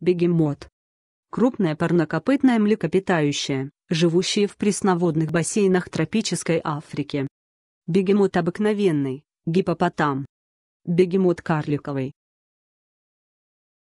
бегемот. Крупное парнокопытное млекопитающее, живущее в пресноводных бассейнах тропической Африки. Бегемот обыкновенный, гипопотам. Бегемот карликовый,